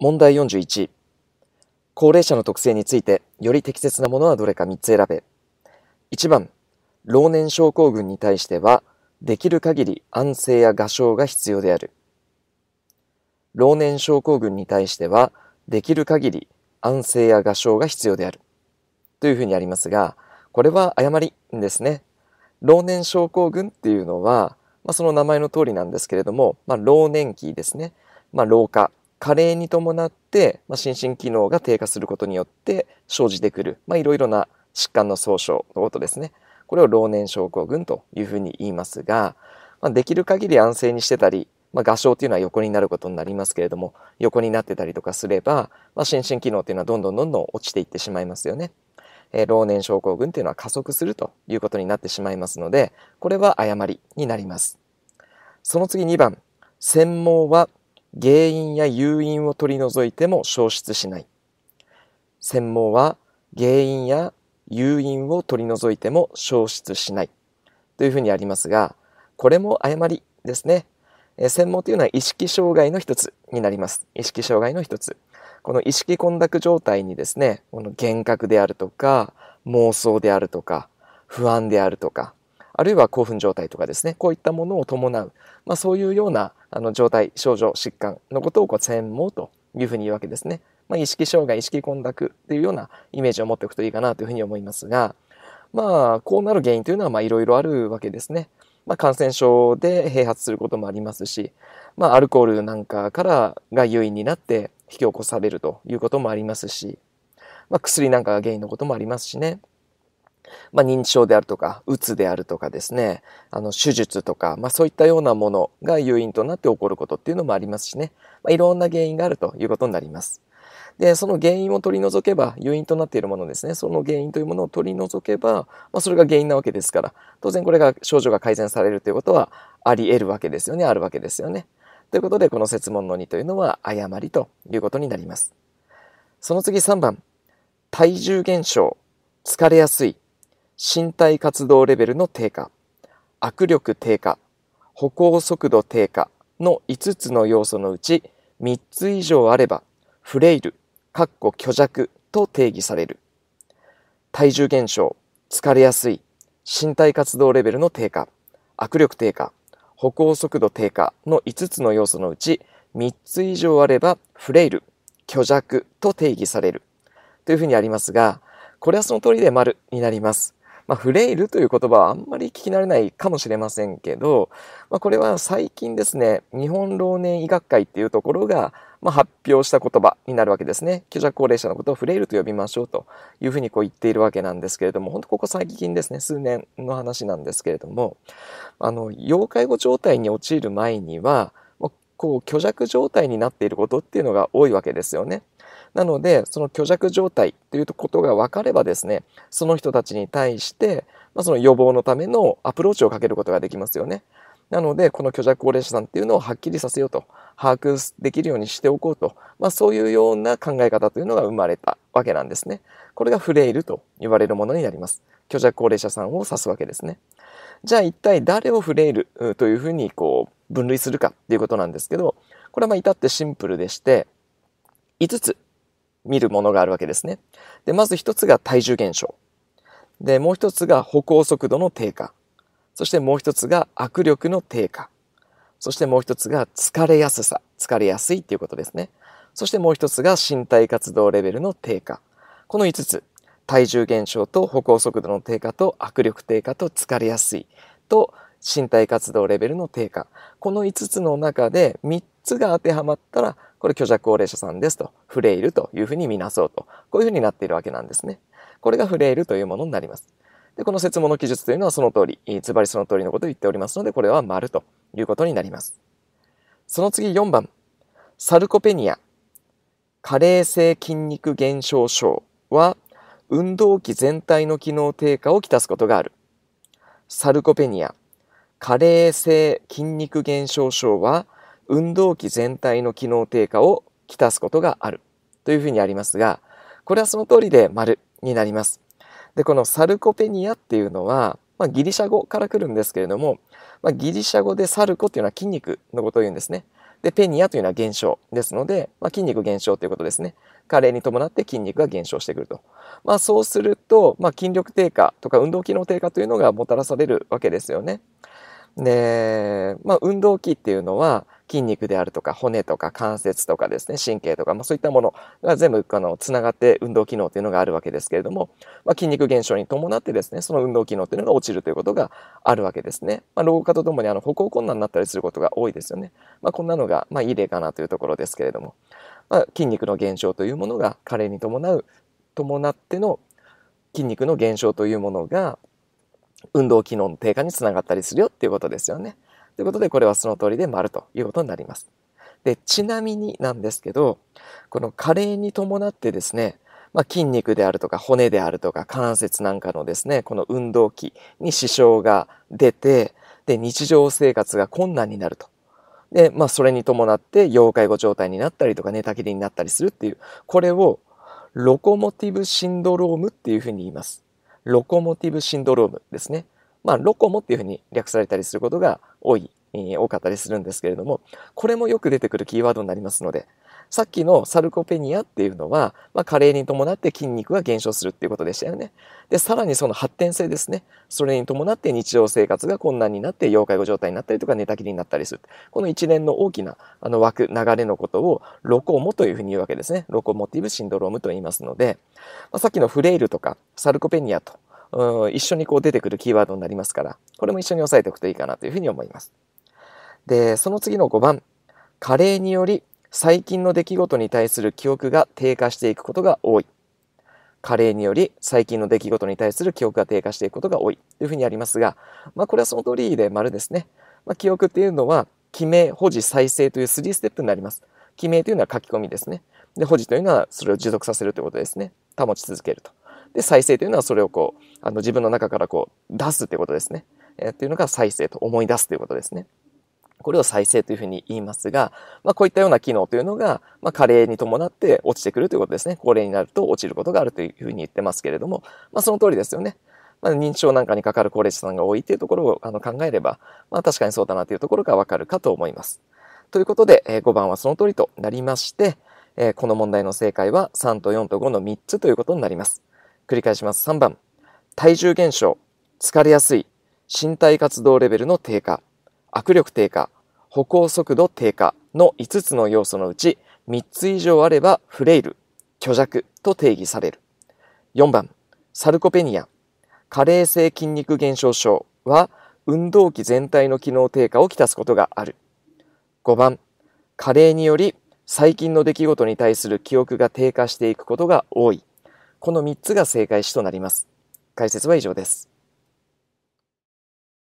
問題41。高齢者の特性についてより適切なものはどれか3つ選べ。1番、老年症候群に対しては、できる限り安静や合唱が必要である。老年症候群に対しては、できる限り安静や合唱が必要である。というふうにありますが、これは誤りですね。老年症候群っていうのは、まあ、その名前の通りなんですけれども、まあ、老年期ですね。まあ、老化加齢に伴って、まあ、心身機能が低下することによって生じてくる、まあ、いろいろな疾患の総称のことですね。これを老年症候群というふうに言いますが、まあ、できる限り安静にしてたり、まあ、画商というのは横になることになりますけれども、横になってたりとかすれば、まあ、心身機能というのはどんどんどんどん落ちていってしまいますよね。えー、老年症候群というのは加速するということになってしまいますので、これは誤りになります。その次2番、専門は原因や誘因を取り除いても消失しない専門は原因や誘因を取り除いても消失しないというふうにありますがこれも誤りですね専門というのは意識障害の一つになります意識障害の一つこの意識混濁状態にですねこの幻覚であるとか妄想であるとか不安であるとかあるいは興奮状態とかですねこういったものを伴う、まあ、そういうようなあの状態症状疾患のことをこう専門というふうに言うわけですね。まあ、意識障害意識混濁っていうようなイメージを持っておくといいかなというふうに思いますが、まあ、こうなる原因というのはいろいろあるわけですね。まあ、感染症で併発することもありますし、まあ、アルコールなんかからが誘因になって引き起こされるということもありますし、まあ、薬なんかが原因のこともありますしね。まあ、認知症であるとか、うつであるとかですね、あの、手術とか、まあ、そういったようなものが誘因となって起こることっていうのもありますしね、まあ、いろんな原因があるということになります。で、その原因を取り除けば、誘因となっているものですね、その原因というものを取り除けば、まあ、それが原因なわけですから、当然これが症状が改善されるということはあり得るわけですよね、あるわけですよね。ということで、この説問の2というのは誤りということになります。その次3番、体重減少、疲れやすい、身体活動レベルの低下、握力低下、歩行速度低下の5つの要素のうち3つ以上あれば、フレイル、かっこ虚弱と定義される。体重減少、疲れやすい、身体活動レベルの低下、握力低下、歩行速度低下の5つの要素のうち3つ以上あればフレイル、虚弱と定義されるというふうにありますが、これはその通りで丸になります。まあ、フレイルという言葉はあんまり聞き慣れないかもしれませんけど、まあ、これは最近ですね、日本老年医学会っていうところが、まあ、発表した言葉になるわけですね。虚弱高齢者のことをフレイルと呼びましょうというふうにこう言っているわけなんですけれども、本当ここ最近ですね、数年の話なんですけれども、あの、要介護状態に陥る前には、こう虚弱状態になっていることっていうのが多いわけですよね。なので、その虚弱状態ということが分かればですね、その人たちに対して、まあ、その予防のためのアプローチをかけることができますよね。なので、この虚弱高齢者さんっていうのをはっきりさせようと、把握できるようにしておこうと、まあ、そういうような考え方というのが生まれたわけなんですね。これがフレイルと言われるものになります。虚弱高齢者さんを指すわけですね。じゃあ一体誰をフレイルというふうにこう分類するかっていうことなんですけど、これはまあ至ってシンプルでして、5つ見るものがあるわけですね。で、まず一つが体重減少。で、もう一つが歩行速度の低下。そしてもう一つが握力の低下。そしてもう一つが疲れやすさ。疲れやすいっていうことですね。そしてもう一つが身体活動レベルの低下。この5つ。体重減少と歩行速度の低下と握力低下と疲れやすいと身体活動レベルの低下。この5つの中で3つが当てはまったらこれ虚弱高齢者さんですと、フレイルというふうに見なそうと、こういうふうになっているわけなんですね。これがフレイルというものになります。で、この説問の記述というのはその通り、つまりその通りのことを言っておりますので、これは丸ということになります。その次4番、サルコペニア、加齢性筋肉減少症は、運動器全体の機能低下をきたすことがある。サルコペニア、加齢性筋肉減少症は、運動器全体の機能低下をきたすことがあるというふうにありますが、これはその通りで丸になります。で、このサルコペニアっていうのは、まあ、ギリシャ語から来るんですけれども、まあ、ギリシャ語でサルコっていうのは筋肉のことを言うんですね。で、ペニアというのは減少ですので、まあ、筋肉減少ということですね。加齢に伴って筋肉が減少してくると。まあ、そうすると、まあ、筋力低下とか運動機能低下というのがもたらされるわけですよね。で、まあ、運動器っていうのは、筋肉であるとか骨とか関節とかですね神経とか、まあ、そういったものが全部あのつながって運動機能というのがあるわけですけれども、まあ、筋肉減少に伴ってですねその運動機能というのが落ちるということがあるわけですね、まあ、老化とともにあの歩行困難になったりすることが多いですよね、まあ、こんなのが、まあ、いい例かなというところですけれども、まあ、筋肉の減少というものが加齢に伴う伴っての筋肉の減少というものが運動機能の低下につながったりするよっていうことですよね。ということで、これはその通りで丸ということになります。で、ちなみになんですけど、この加齢に伴ってですね、まあ、筋肉であるとか骨であるとか関節なんかのですね、この運動器に支障が出て、で、日常生活が困難になると。で、まあ、それに伴って要介護状態になったりとか寝たきりになったりするっていう、これをロコモティブシンドロームっていうふうに言います。ロコモティブシンドロームですね。まあ、ロコモっていうふうに略されたりすることが多い、えー、多かったりするんですけれども、これもよく出てくるキーワードになりますので、さっきのサルコペニアっていうのは、まあ、加齢に伴って筋肉が減少するっていうことでしたよね。で、さらにその発展性ですね。それに伴って日常生活が困難になって、要介護状態になったりとか寝たきりになったりする。この一連の大きなあの枠、流れのことをロコモというふうに言うわけですね。ロコモティブシンドロームと言いますので、まあ、さっきのフレイルとかサルコペニアとうん、一緒にこう出てくるキーワードになりますから、これも一緒に押さえておくといいかなというふうに思います。で、その次の5番、加齢により最近の出来事に対する記憶が低下していくことが多い。加齢により最近の出来事に対する記憶が低下していくことが多いというふうにありますが、まあ、これはその通りで丸ですね。まあ、記憶っていうのは、記名、保持、再生という3ステップになります。記名というのは書き込みですね。で、保持というのはそれを持続させるということですね。保ち続けると。で、再生というのはそれをこう、あの自分の中からこう出すということですね。えー、っていうのが再生と思い出すということですね。これを再生というふうに言いますが、まあ、こういったような機能というのが、まあ、加齢に伴って落ちてくるということですね。高齢になると落ちることがあるというふうに言ってますけれども、まあ、その通りですよね。まあ、認知症なんかにかかる高齢者さんが多いというところをあの考えれば、まあ、確かにそうだなというところがわかるかと思います。ということで、えー、5番はその通りとなりまして、えー、この問題の正解は3と4と5の3つということになります。繰り返します。3番、体重減少、疲れやすい、身体活動レベルの低下、握力低下、歩行速度低下の5つの要素のうち3つ以上あればフレイル、虚弱と定義される。4番、サルコペニア、加齢性筋肉減少症は運動器全体の機能低下をきたすことがある。5番、加齢により最近の出来事に対する記憶が低下していくことが多い。この3つが正解詞となります。解説は以上です。